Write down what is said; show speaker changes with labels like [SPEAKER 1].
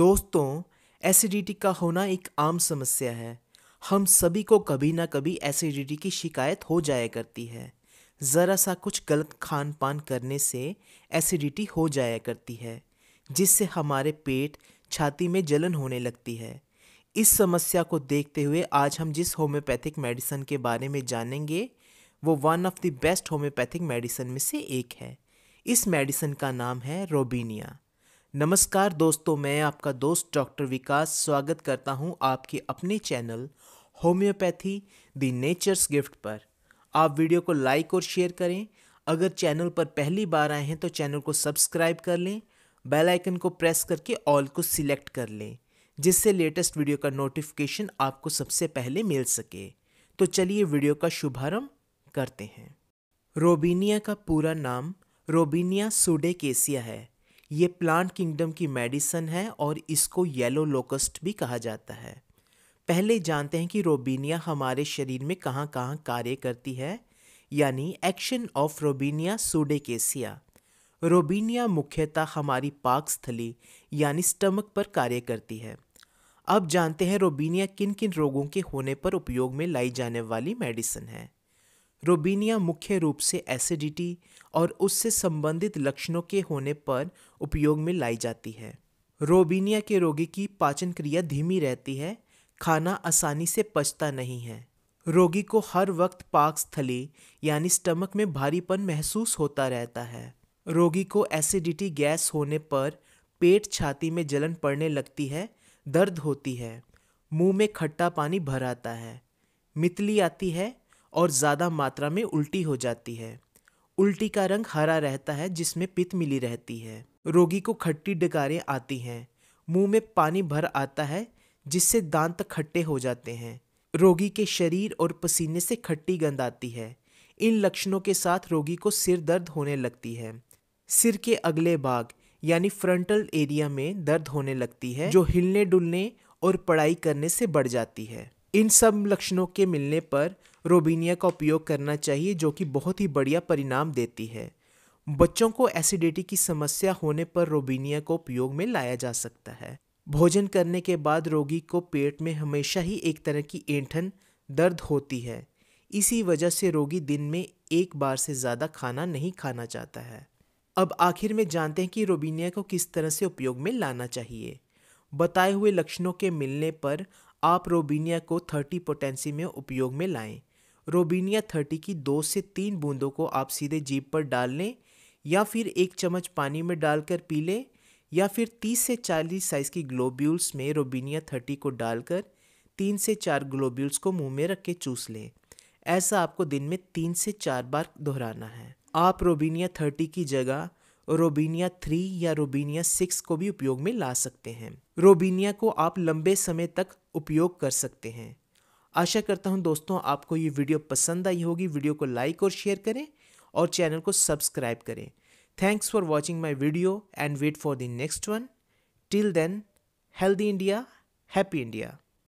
[SPEAKER 1] दोस्तों एसिडिटी का होना एक आम समस्या है हम सभी को कभी ना कभी एसिडिटी की शिकायत हो जाया करती है ज़रा सा कुछ गलत खान पान करने से एसिडिटी हो जाया करती है जिससे हमारे पेट छाती में जलन होने लगती है इस समस्या को देखते हुए आज हम जिस होम्योपैथिक मेडिसन के बारे में जानेंगे वो one of the best homeopathic medicine में से एक है इस मेडिसन का नाम है रोबीनिया नमस्कार दोस्तों मैं आपका दोस्त डॉक्टर विकास स्वागत करता हूं आपके अपने channel homeopathy the nature's gift पर आप वीडियो को लाइक और शेयर करें अगर चैनल पर पहली बार आए हैं तो चैनल को सब्सक्राइब कर लें बेल आइकन को प्रेस करके ऑल को सिलेक्ट कर लें जिससे लेटेस्ट वीडियो का नोटिफिकेशन आपको सबसे पहले मिल सके तो चलिए वीडियो का शुभारम्भ करते हैं रोबीनिया का पूरा नाम रोबीनिया केसिया है ये प्लांट किंगडम की मेडिसन है और इसको येलो लोकस्ट भी कहा जाता है पहले जानते हैं कि रोबीनिया हमारे शरीर में कहाँ कहाँ कार्य करती है यानी एक्शन ऑफ रोबीनिया सूडेकेसिया रोबीनिया मुख्यतः हमारी पाकस्थली यानी स्टमक पर कार्य करती है अब जानते हैं रोबीनिया किन किन रोगों के होने पर उपयोग में लाई जाने वाली मेडिसिन है रोबीनिया मुख्य रूप से एसिडिटी और उससे संबंधित लक्षणों के होने पर उपयोग में लाई जाती है रोबीनिया के रोगी की पाचन क्रिया धीमी रहती है खाना आसानी से पचता नहीं है रोगी को हर वक्त पाक स्थली यानी स्टमक में भारीपन महसूस होता रहता है रोगी को एसिडिटी गैस होने पर पेट छाती में जलन पड़ने लगती है दर्द होती है मुंह में खट्टा पानी भर आता है मितली आती है और ज़्यादा मात्रा में उल्टी हो जाती है उल्टी का रंग हरा रहता है जिसमें पित्त मिली रहती है रोगी को खट्टी डकारें आती हैं मुंह में पानी भर आता है जिससे दांत खट्टे हो जाते हैं रोगी के शरीर और पसीने से खट्टी गंद आती है इन लक्षणों के साथ रोगी को सिर दर्द होने लगती है सिर के अगले भाग यानी फ्रंटल एरिया में दर्द होने लगती है जो हिलने डुलने और पढ़ाई करने से बढ़ जाती है इन सब लक्षणों के मिलने पर रोबीनिया का उपयोग करना चाहिए जो कि बहुत ही बढ़िया परिणाम देती है बच्चों को एसिडिटी की समस्या होने पर रोबीनिया को उपयोग में लाया जा सकता है भोजन करने के बाद रोगी को पेट में हमेशा ही एक तरह की ऐंठन दर्द होती है इसी वजह से रोगी दिन में एक बार से ज़्यादा खाना नहीं खाना चाहता है अब आखिर में जानते हैं कि रोबीनिया को किस तरह से उपयोग में लाना चाहिए बताए हुए लक्षणों के मिलने पर आप रोबीनिया को 30 पोटेंसी में उपयोग में लाएं रोबीनिया 30 की दो से तीन बूंदों को आप सीधे जीप पर डाल लें या फिर एक चम्मच पानी में डालकर पी लें या फिर 30 से 40 साइज़ की ग्लोब्यूल्स में रोबीनिया 30 को डालकर तीन से चार ग्लोब्यूल्स को मुंह में रख के चूस लें ऐसा आपको दिन में तीन से चार बार दोहराना है आप रोबीनिया 30 की जगह रोबीनिया थ्री या रोबीनिया सिक्स को भी उपयोग में ला सकते हैं रोबीनिया को आप लंबे समय तक उपयोग कर सकते हैं आशा करता हूँ दोस्तों आपको ये वीडियो पसंद आई होगी वीडियो को लाइक और शेयर करें और चैनल को सब्सक्राइब करें thanks for watching my video and wait for the next one till then healthy India happy India